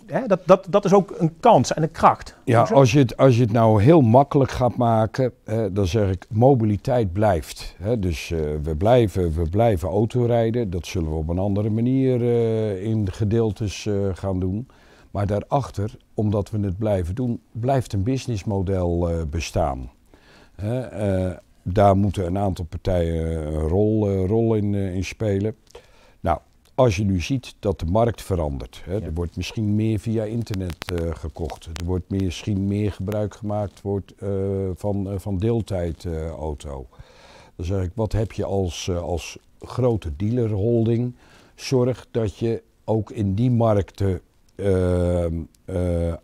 hè, dat, dat, dat is ook een kans en een kracht. Ja, als je, het, als je het nou heel makkelijk gaat maken, dan zeg ik mobiliteit blijft. Hè, dus eh, we, blijven, we blijven autorijden. Dat zullen we op een andere manier eh, in gedeeltes eh, gaan doen. Maar daarachter, omdat we het blijven doen, blijft een businessmodel bestaan. daar moeten een aantal partijen een rol, rol in, in spelen. Nou, als je nu ziet dat de markt verandert, hè, er wordt misschien meer via internet eh, gekocht, er wordt misschien meer gebruik gemaakt wordt, eh, van, uh, van deeltijdauto. dan zeg ik, wat heb je als, als grote dealerholding? Zorg dat je ook in die markten ehm,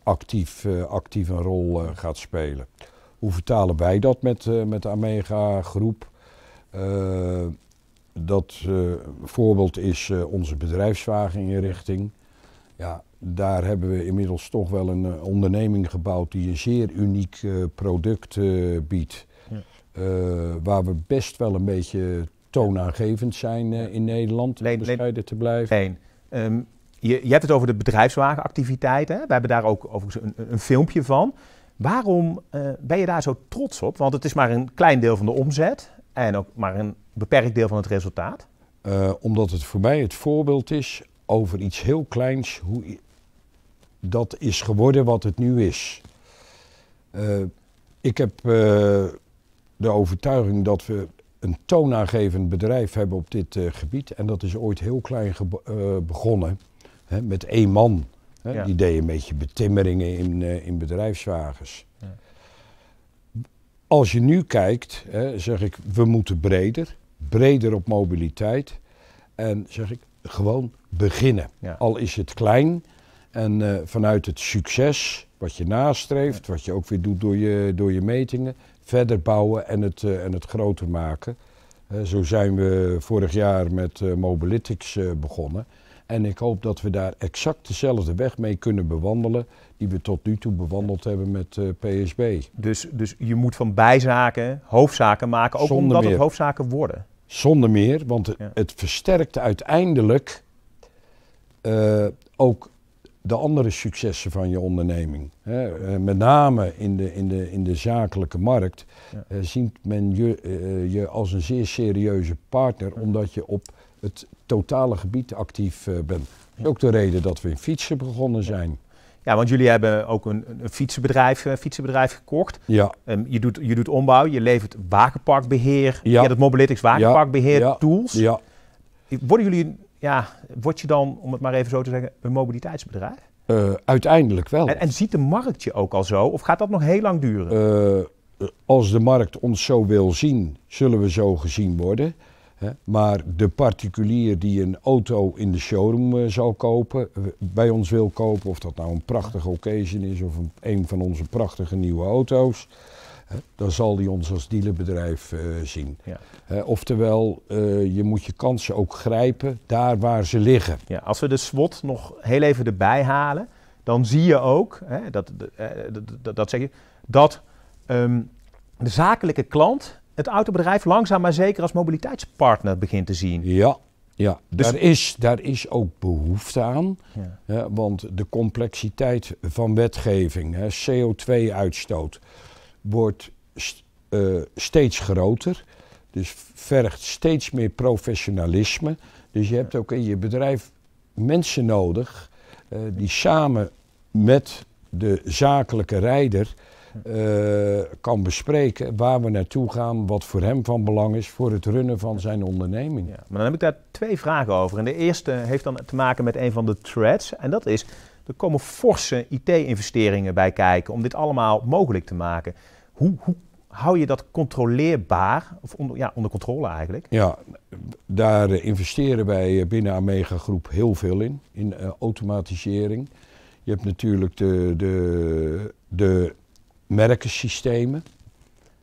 actief, actief een rol gaat spelen. Hoe vertalen wij dat met, met de Amega groep? Dat eh, voorbeeld is uh, onze bedrijfswageninrichting. Ja, daar hebben we inmiddels toch wel een eh, onderneming gebouwd die een zeer uniek product biedt. Ja. waar we best wel een beetje toonaangevend zijn in Nederland, om bescheiden te blijven. Leen, ehm, je, je, hebt het over de bedrijfswagenactiviteiten. We hebben daar ook overigens een, een filmpje van. Waarom ben je daar zo trots op? Want het is maar een klein deel van de omzet. En ook maar een beperkt deel van het resultaat? Eh, omdat het voor mij het voorbeeld is over iets heel kleins, hoe dat is geworden wat het nu is. Eh, ik heb eh, de overtuiging dat we een toonaangevend bedrijf hebben op dit gebied. En dat is ooit heel klein begonnen, hè, met één man. Hè, Die deed een beetje betimmeringen in, in bedrijfswagens. Als je nu kijkt, hè, zeg ik, we moeten breder, breder op mobiliteit. En zeg ik, gewoon beginnen. Al is het klein en eh, vanuit het succes wat je nastreeft, wat je ook weer doet door je, door je metingen, verder bouwen en het, eh, en het groter maken. zo zijn we vorig jaar met eh, Mobilitics begonnen. En ik hoop dat we daar exact dezelfde weg mee kunnen bewandelen die we tot nu toe bewandeld hebben met eh, PSB. Dus, dus je moet van bijzaken hoofdzaken maken, ook Zonder omdat meer. het hoofdzaken worden? Zonder meer, want het, versterkt uiteindelijk eh, ook de andere successen van je onderneming. Hè. Eh, met name in de, in de, in de zakelijke markt ziet men je, je als een zeer serieuze partner, omdat je op het totale gebied actief eh, ben. Dat is ook de reden dat we in fietsen begonnen zijn. Ja, want jullie hebben ook een, een fietsenbedrijf, eh, fietsenbedrijf gekocht. Ja. Ehm, je, doet, je doet ombouw, je levert wagenparkbeheer. Ja. Je hebt het Mobilitics wagenparkbeheer tools. Ja. Worden jullie, ja, word je dan, om het maar even zo te zeggen, een mobiliteitsbedrijf? Eh, uiteindelijk wel. En, ziet de markt je ook al zo? Of gaat dat nog heel lang duren? als de markt ons zo wil zien, zullen we zo gezien worden maar de particulier die een auto in de showroom eh, zal kopen, eh, bij ons wil kopen, of dat nou een prachtige occasion is of een, van onze prachtige nieuwe auto's, dan zal die ons als dealerbedrijf eh, zien. Ja. oftewel, je moet je kansen ook grijpen daar waar ze liggen. Ja, als we de SWOT nog heel even erbij halen, dan zie je ook, dat, dat, dat, zeg je, dat ehm, de zakelijke klant het autobedrijf langzaam maar zeker als mobiliteitspartner begint te zien. Ja, ja, dus... daar, is, daar is ook behoefte aan. Ja. Hè, want de complexiteit van wetgeving, CO2-uitstoot, wordt eh, steeds groter. Dus vergt steeds meer professionalisme. Dus je hebt ook in je bedrijf mensen nodig eh, die samen met de zakelijke rijder eh, kan bespreken waar we naartoe gaan, wat voor hem van belang is voor het runnen van zijn onderneming. Ja, maar dan heb ik daar twee vragen over. En de eerste heeft dan te maken met een van de threads. En dat is, er komen forse IT-investeringen bij kijken om dit allemaal mogelijk te maken. Hoe, hoe hou je dat controleerbaar, of onder, ja, onder controle eigenlijk? Ja, daar investeren wij binnen Amega Groep heel veel in, in eh, automatisering. Je hebt natuurlijk de, de, de merkensystemen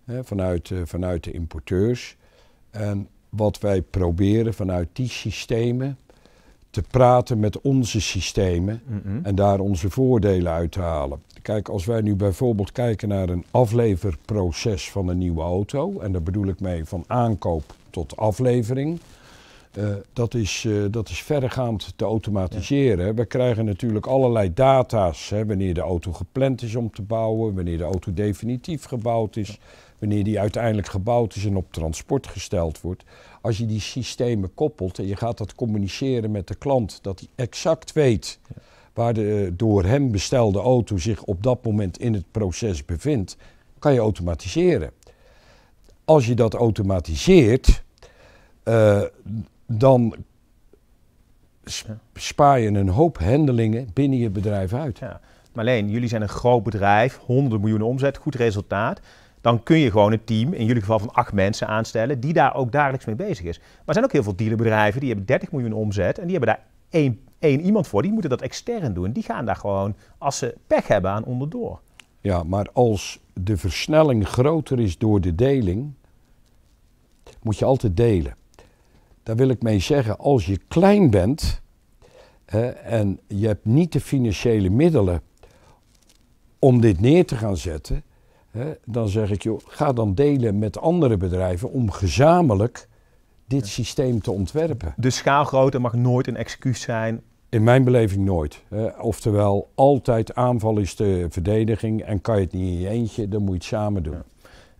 hè, vanuit, eh, vanuit de importeurs. En wat wij proberen vanuit die systemen te praten met onze systemen en daar onze voordelen uit te halen. Kijk, als wij nu bijvoorbeeld kijken naar een afleverproces van een nieuwe auto, en daar bedoel ik mee van aankoop tot aflevering, eh, dat, is, uh, dat is verregaand te automatiseren. We krijgen natuurlijk allerlei data's. Hè, wanneer de auto gepland is om te bouwen, wanneer de auto definitief gebouwd is, wanneer die uiteindelijk gebouwd is en op transport gesteld wordt. Als je die systemen koppelt en je gaat dat communiceren met de klant, dat hij exact weet waar de door hem bestelde auto zich op dat moment in het proces bevindt, kan je automatiseren. Als je dat automatiseert, eh, dan spaar je een hoop hendelingen binnen je bedrijf uit. Ja. Maar alleen, jullie zijn een groot bedrijf, honderden miljoenen omzet, goed resultaat. Dan kun je gewoon een team, in jullie geval van acht mensen, aanstellen die daar ook dagelijks mee bezig is. Maar er zijn ook heel veel dealerbedrijven die hebben 30 miljoen omzet en die hebben daar één, één iemand voor. Die moeten dat extern doen. Die gaan daar gewoon, als ze pech hebben, aan onderdoor. Ja, maar als de versnelling groter is door de deling, moet je altijd delen. Daar wil ik mee zeggen, als je klein bent en je hebt niet de financiële middelen om dit neer te gaan zetten, dan zeg ik, je: ga dan delen met andere bedrijven om gezamenlijk dit systeem te ontwerpen. De schaalgrootte mag nooit een excuus zijn. In mijn beleving nooit. oftewel, altijd aanval is de verdediging en kan je het niet in je eentje, dan moet je het samen doen.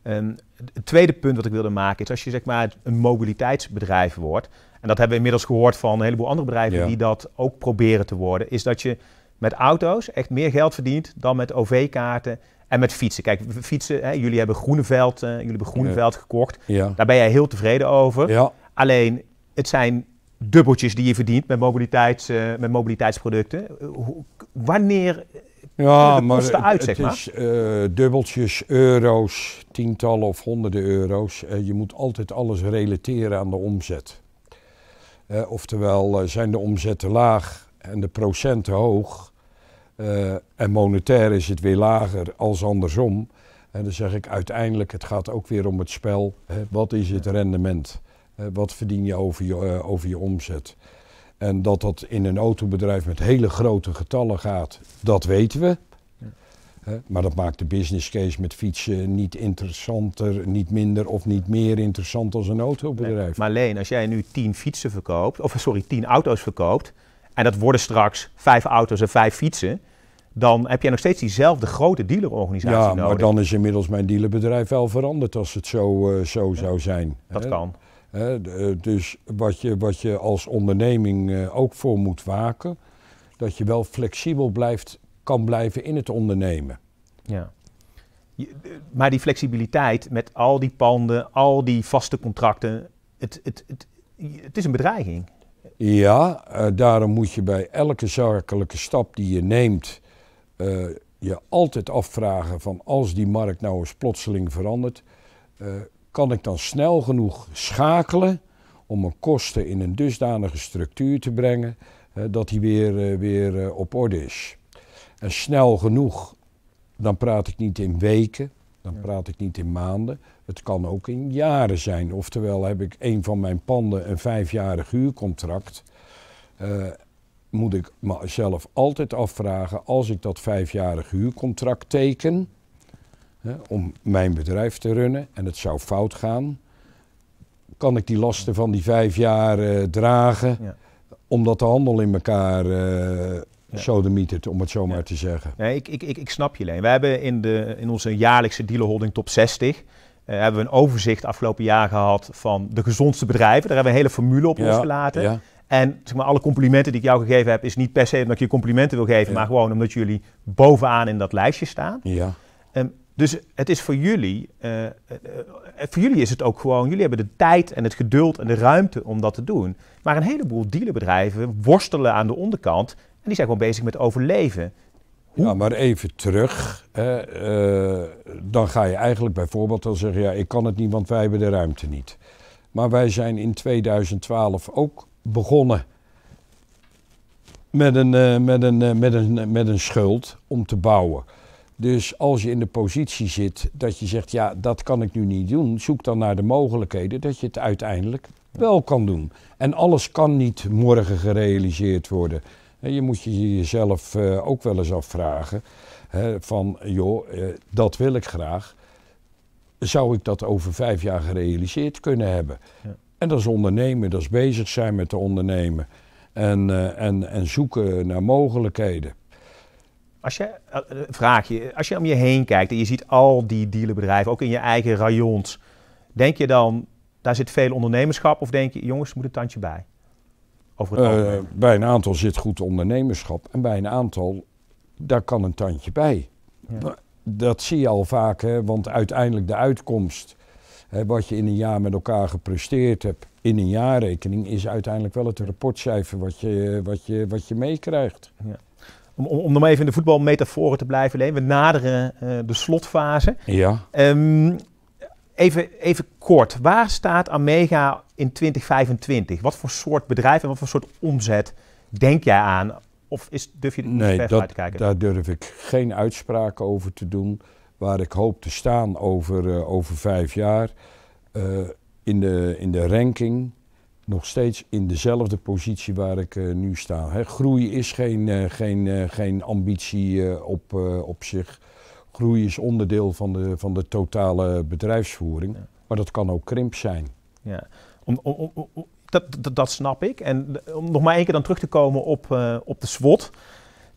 Um, het tweede punt wat ik wilde maken is als je zeg maar een mobiliteitsbedrijf wordt, en dat hebben we inmiddels gehoord van een heleboel andere bedrijven die dat ook proberen te worden, is dat je met auto's echt meer geld verdient dan met OV-kaarten en met fietsen. Kijk, fietsen, hè, jullie hebben Groeneveld, uh, jullie hebben Groeneveld gekocht. Daar ben jij heel tevreden over. Alleen, het zijn dubbeltjes die je verdient met, mobiliteits, eh, met mobiliteitsproducten. Eh, wanneer ja, maar het, is eh, dubbeltjes, euro's, tientallen of honderden euro's. Eh, je moet altijd alles relateren aan de omzet. Uh, oftewel, zijn de omzetten laag en de procenten hoog... en monetair is het weer lager als andersom... En dan zeg ik uiteindelijk, het gaat ook weer om het spel. Hè? Wat is het rendement? wat verdien je over je, over je omzet? En dat dat in een autobedrijf met hele grote getallen gaat, dat weten we. Maar dat maakt de business case met fietsen niet interessanter, niet minder of niet meer interessant als een autobedrijf. maar alleen als jij nu tien fietsen verkoopt, of sorry, tien auto's verkoopt, en dat worden straks vijf auto's en vijf fietsen, dan heb jij nog steeds diezelfde grote dealerorganisatie nodig. Ja, maar dan is inmiddels mijn dealerbedrijf wel veranderd als het zo, eh, zo zou zijn. Dat kan. Eh, dus wat je, wat je als onderneming eh, ook voor moet waken, dat je wel flexibel blijft, kan blijven in het ondernemen. Ja. maar die flexibiliteit met al die panden, al die vaste contracten, het, het, het, het is een bedreiging. Ja, eh, daarom moet je bij elke zakelijke stap die je neemt je altijd afvragen van als die markt nou eens plotseling verandert, kan ik dan snel genoeg schakelen om mijn kosten in een dusdanige structuur te brengen eh, dat die weer, eh, weer eh, op orde is. En snel genoeg, dan praat ik niet in weken, dan praat ik niet in maanden. Het kan ook in jaren zijn. Oftewel heb ik een van mijn panden een vijfjarig huurcontract. moet ik mezelf altijd afvragen, als ik dat vijfjarig huurcontract teken, hè, om mijn bedrijf te runnen en het zou fout gaan, kan ik die lasten van die vijf jaar eh, dragen, omdat de handel in elkaar zo eh, de sodemietert, om het zo maar te zeggen. Nee, ik, ik, ik, ik snap je, Leen. We hebben in, de, in onze jaarlijkse dealerholding top 60... Eh, hebben we een overzicht afgelopen jaar gehad van de gezondste bedrijven. Daar hebben we een hele formule op ons gelaten En zeg maar, alle complimenten die ik jou gegeven heb, is niet per se omdat ik je complimenten wil geven, maar gewoon omdat jullie bovenaan in dat lijstje staan. Ja. Ehm, dus het is voor jullie, eh, eh, eh, voor jullie is het ook gewoon, jullie hebben de tijd en het geduld en de ruimte om dat te doen. Maar een heleboel dealerbedrijven worstelen aan de onderkant en die zijn gewoon bezig met overleven. Ja, maar even terug. dan ga je eigenlijk bijvoorbeeld al zeggen, ja, ik kan het niet, want wij hebben de ruimte niet. Maar wij zijn in 2012 ook begonnen met een, met een, met een, met een schuld om te bouwen. Dus als je in de positie zit dat je zegt, ja, dat kan ik nu niet doen, zoek dan naar de mogelijkheden dat je het uiteindelijk wel kan doen. En alles kan niet morgen gerealiseerd worden. Je moet je jezelf eh, ook wel eens afvragen van, joh, eh, dat wil ik graag. Zou ik dat over vijf jaar gerealiseerd kunnen hebben? En dat is ondernemen, dat is bezig zijn met te ondernemen. En, eh, en, en zoeken naar mogelijkheden. Als je, eh, eh, vraag je, als je om je heen kijkt en je ziet al die dealerbedrijven, ook in je eigen rayons, denk je dan, daar zit veel ondernemerschap of denk je, jongens, moet een tandje bij? Eh, bij een aantal zit goed ondernemerschap en bij een aantal, daar kan een tandje bij. Dat zie je al vaak, hè, want uiteindelijk de uitkomst, hè, wat je in een jaar met elkaar gepresteerd hebt, in een jaarrekening, is uiteindelijk wel het rapportcijfer wat je, wat je, wat je meekrijgt. Ja om, om, nog even in de voetbalmetaforen te blijven, Leen. We naderen eh, de slotfase. Ja. Ehm, even, even kort, waar staat Amega in 2025? Wat voor soort bedrijf en wat voor soort omzet denk jij aan? Of is, durf je er niet verder uit te kijken? daar durf ik geen uitspraken over te doen. Waar ik hoop te staan over, eh, over vijf jaar. Eh, in, de, in de ranking nog steeds in dezelfde positie waar ik eh, nu sta. Hè, groei is geen, eh, geen, eh, geen ambitie op, op zich. Groei is onderdeel van de, van de totale bedrijfsvoering. Maar dat kan ook krimp zijn. Ja. Om, om, dat, dat, snap ik. En om nog maar één keer dan terug te komen op, op de SWOT.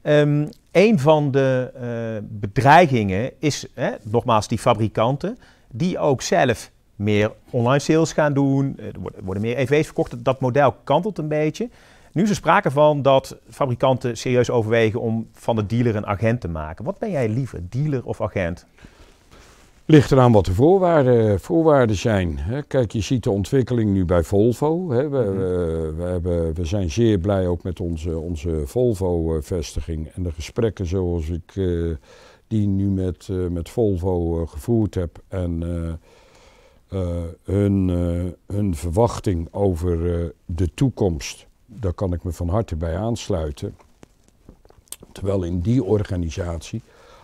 Um, een van de bedreigingen is, hè, nogmaals, die fabrikanten, die ook zelf meer online sales gaan doen, eh, er worden meer EV's verkocht. Dat model kantelt een beetje. Nu is er sprake van dat fabrikanten serieus overwegen om van de dealer een agent te maken. Wat ben jij liever, dealer of agent? Ligt eraan wat de voorwaarden, voorwaarden zijn. Kijk, je ziet de ontwikkeling nu bij Volvo. We, mhm. we, we, hebben, we zijn zeer blij ook met onze, onze Volvo-vestiging eh, en de gesprekken zoals ik eh, die nu met, met Volvo gevoerd heb. En eh, eh, hun, verwachting over eh, de toekomst, daar kan ik me van harte bij aansluiten. Terwijl in die organisatie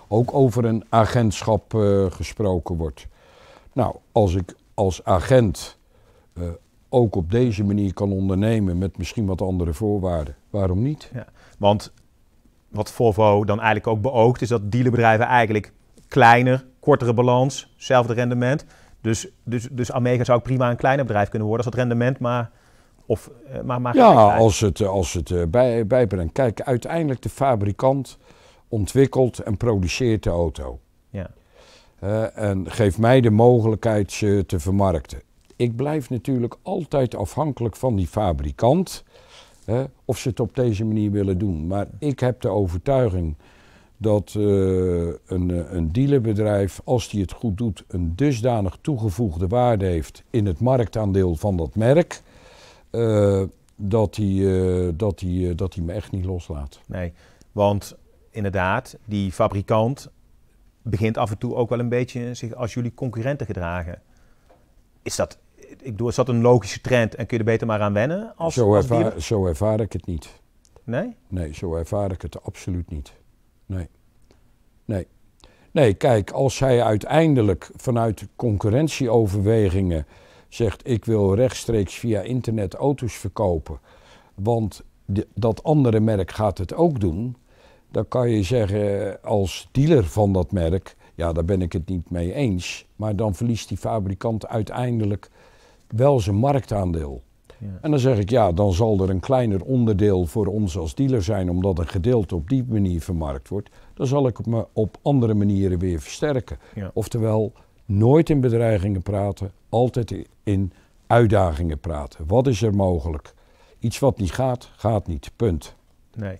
ook over een agentschap gesproken wordt. Nou, als ik als agent ook op deze manier kan ondernemen met misschien wat andere voorwaarden, waarom niet? Ja, want wat Volvo dan eigenlijk ook beoogt, is dat dealerbedrijven eigenlijk kleiner, kortere balans, zelfde rendement dus, dus, dus Amega zou prima een kleiner bedrijf kunnen worden als het rendement maar... Of, eh, maar, maar ja, als het, eh, als het eh, bij, bijbrengt. Kijk, uiteindelijk de fabrikant ontwikkelt en produceert de auto. Ja. en geeft mij de mogelijkheid ze te vermarkten. Ik blijf natuurlijk altijd afhankelijk van die fabrikant. of ze het op deze manier willen doen. Maar ik heb de overtuiging dat eh, een, eh, een dealerbedrijf, als die het goed doet, een dusdanig toegevoegde waarde heeft in het marktaandeel van dat merk. dat eh, hij dat die, dat die me echt niet loslaat. Nee, want inderdaad, die fabrikant begint af en toe ook wel een beetje zich als jullie concurrenten gedragen. Is dat, ik bedoel, is dat een logische trend en kun je er beter maar aan wennen? Als, zo, ervaar, als zo ervaar ik het niet. Nee? Nee, zo ervaar ik het absoluut niet. Nee. Nee. Nee, kijk, als zij uiteindelijk vanuit concurrentieoverwegingen zegt: ik wil rechtstreeks via internet auto's verkopen, want de, dat andere merk gaat het ook doen, dan kan je zeggen als dealer van dat merk: ja, daar ben ik het niet mee eens, maar dan verliest die fabrikant uiteindelijk wel zijn marktaandeel. Ja. En dan zeg ik ja, dan zal er een kleiner onderdeel voor ons als dealer zijn, omdat een gedeelte op die manier vermarkt wordt dan zal ik me op andere manieren weer versterken. Oftewel, nooit in bedreigingen praten, altijd in uitdagingen praten. Wat is er mogelijk? Iets wat niet gaat, gaat niet. Punt. Nee.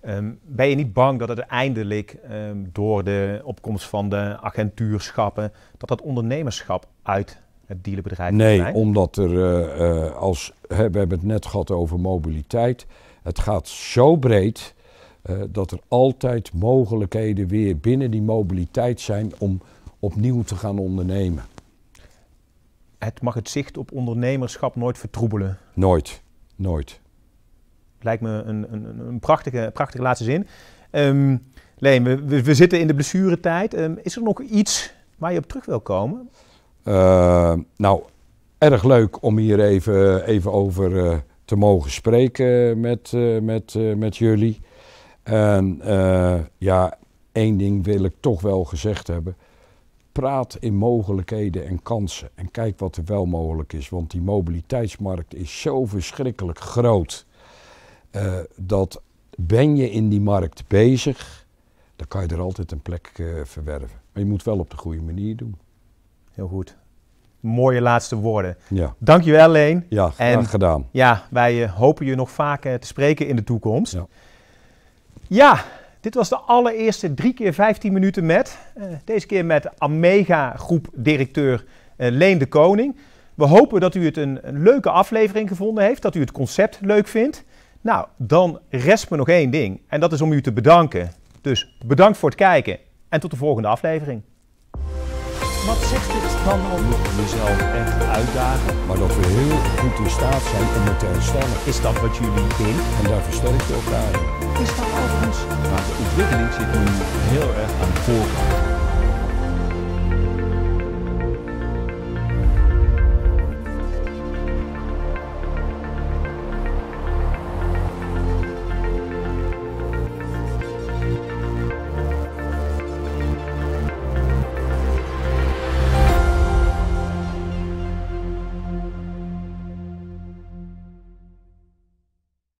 Ehm, ben je niet bang dat het uiteindelijk ehm, door de opkomst van de agentuurschappen, dat dat ondernemerschap uit het dealerbedrijf Nee, omdat er, eh, eh, als, we hebben het net gehad over mobiliteit, het gaat zo breed eh, dat er altijd mogelijkheden weer binnen die mobiliteit zijn om opnieuw te gaan ondernemen. Het mag het zicht op ondernemerschap nooit vertroebelen. Nooit, nooit. Lijkt me een, een, een prachtige, prachtige laatste zin. Ehm, Leen, we, we, zitten in de blessuretijd. Um, is er nog iets waar je op terug wil komen? Eh, nou, erg leuk om hier even, even over eh, te mogen spreken met, met, met jullie. En eh, ja, één ding wil ik toch wel gezegd hebben. Praat in mogelijkheden en kansen en kijk wat er wel mogelijk is. Want die mobiliteitsmarkt is zo verschrikkelijk groot. Eh, dat ben je in die markt bezig, dan kan je er altijd een plek eh, verwerven. Maar je moet wel op de goede manier doen. Heel goed. Mooie laatste woorden. Ja. Dankjewel Leen. Ja, graag gedaan. Ja, wij hopen je nog vaker te spreken in de toekomst. Ja. Ja, dit was de allereerste 3 keer 15 minuten met. Eh, deze keer met Amega groep directeur eh, Leen de Koning. We hopen dat u het een, leuke aflevering gevonden heeft, dat u het concept leuk vindt. Nou, dan rest me nog één ding en dat is om u te bedanken. Dus bedankt voor het kijken en tot de volgende aflevering. Wat zegt dit dan om jezelf echt uitdagen? Maar dat we heel goed in staat zijn om het te herstellen. Is dat wat jullie doen En daar versterken we elkaar is dat overigens? Maar de ontwikkeling zit nu heel erg aan de voorkant.